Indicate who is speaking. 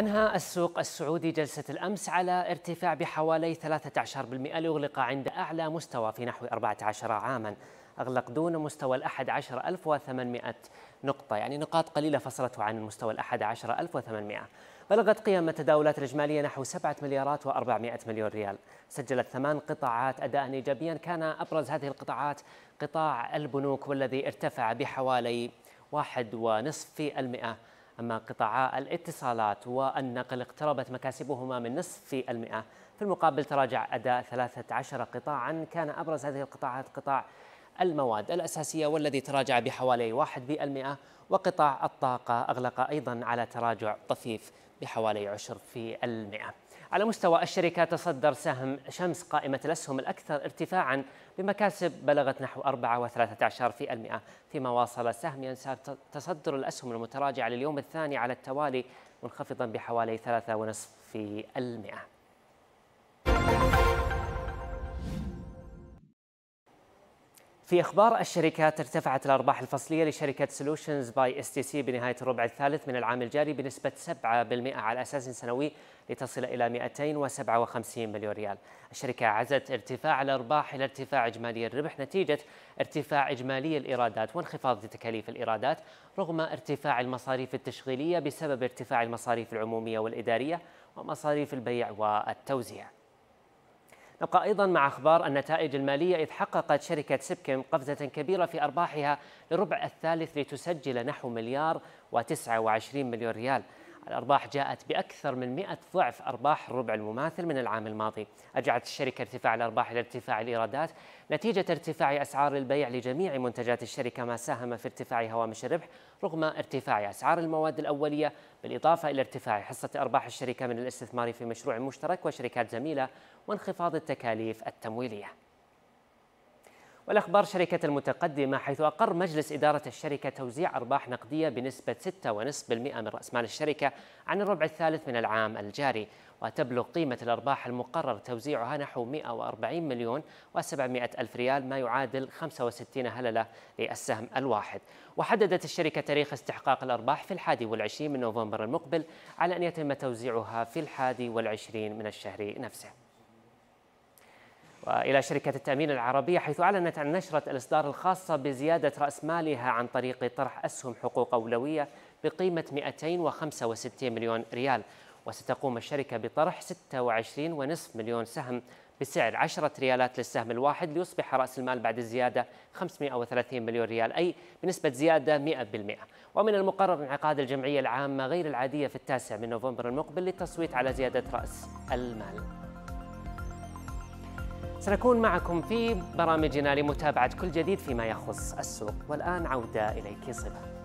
Speaker 1: أنهى السوق السعودي جلسة الأمس على ارتفاع بحوالي 13% ليغلق عند أعلى مستوى في نحو 14 عاماً أغلق دون مستوى ال 11800 نقطة يعني نقاط قليلة فصلته عن مستوى ال 11800 بلغت قيم التداولات الإجمالية نحو 7 مليارات و400 مليون ريال سجلت ثمان قطاعات أداء إيجابيا كان أبرز هذه القطاعات قطاع البنوك والذي ارتفع بحوالي 1.5% أما قطاع الاتصالات والنقل اقتربت مكاسبهما من نصف المئة في المقابل تراجع أداء 13 قطاعا كان أبرز هذه القطاعات قطاع المواد الأساسية والذي تراجع بحوالي 1% وقطاع الطاقة أغلق أيضا على تراجع طفيف بحوالي 10% على مستوى الشركة تصدر سهم شمس قائمة الأسهم الأكثر ارتفاعا بمكاسب بلغت نحو 4.13% فيما واصل سهم ينساب تصدر الأسهم المتراجعة لليوم الثاني على التوالي منخفضا بحوالي 3.5% في اخبار الشركات ارتفعت الارباح الفصليه لشركه سولوشنز باي اس تي سي بنهايه الربع الثالث من العام الجاري بنسبه 7% على اساس سنوي لتصل الى 257 مليون ريال. الشركه عزت ارتفاع الارباح الى ارتفاع اجمالي الربح نتيجه ارتفاع اجمالي الايرادات وانخفاض تكاليف الايرادات رغم ارتفاع المصاريف التشغيليه بسبب ارتفاع المصاريف العموميه والاداريه ومصاريف البيع والتوزيع. نبقى أيضا مع أخبار النتائج المالية إذ حققت شركة سبكم قفزة كبيرة في أرباحها للربع الثالث لتسجل نحو مليار و29 مليون ريال الأرباح جاءت بأكثر من 100 ضعف أرباح الربع المماثل من العام الماضي أجعلت الشركة ارتفاع الأرباح إلى ارتفاع الإيرادات نتيجة ارتفاع أسعار البيع لجميع منتجات الشركة ما ساهم في ارتفاع هوامش الربح رغم ارتفاع أسعار المواد الأولية بالإضافة إلى ارتفاع حصة أرباح الشركة من الاستثمار في مشروع مشترك وشركات زميلة وانخفاض التكاليف التمويلية والأخبار شركة المتقدمة حيث أقر مجلس إدارة الشركة توزيع أرباح نقدية بنسبة 6.5% من رأس مال الشركة عن الربع الثالث من العام الجاري وتبلغ قيمة الأرباح المقرر توزيعها نحو 140 مليون و700 ألف ريال ما يعادل 65 هللة للسهم الواحد وحددت الشركة تاريخ استحقاق الأرباح في الحادي والعشرين من نوفمبر المقبل على أن يتم توزيعها في الحادي والعشرين من الشهر نفسه وإلى شركة التأمين العربية حيث أعلنت عن نشرة الإصدار الخاصة بزيادة رأس مالها عن طريق طرح أسهم حقوق أولوية بقيمة 265 مليون ريال وستقوم الشركة بطرح 26.5 مليون سهم بسعر 10 ريالات للسهم الواحد ليصبح رأس المال بعد الزيادة 530 مليون ريال أي بنسبة زيادة 100% ومن المقرر انعقاد الجمعية العامة غير العادية في التاسع من نوفمبر المقبل للتصويت على زيادة رأس المال سنكون معكم في برامجنا لمتابعة كل جديد فيما يخص السوق والآن عودة إليك صباح